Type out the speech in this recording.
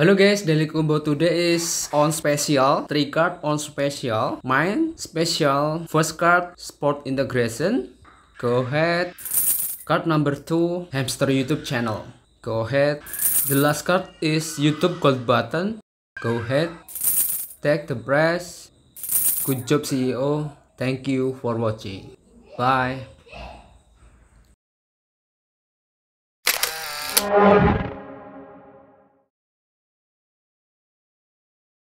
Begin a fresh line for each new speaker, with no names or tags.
Halo guys, Daily Combo today is on special, 3 card on special, mine, special, first card, sport integration, go ahead, card number 2, hamster YouTube channel, go ahead, the last card is YouTube gold button, go ahead, take the press, good job CEO, thank you for watching, bye.